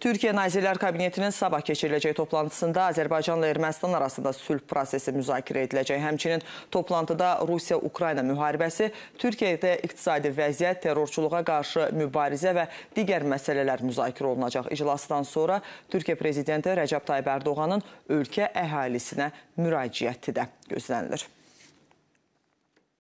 Türkiyə Nazirlər Kabinetinin sabah keçiriləcək toplantısında Azərbaycanla Ermənistan arasında sülh prosesi müzakirə ediləcək. Həmçinin toplantıda Rusiya-Ukrayna müharibəsi, Türkiyədə iqtisadi vəziyyət, terrorçuluğa qarşı mübarizə və digər məsələlər müzakirə olunacaq. İclasdan sonra Türkiyə Prezidenti Rəcəb Tayyib Ərdoğanın ölkə əhalisinə müraciəti də gözlənilir.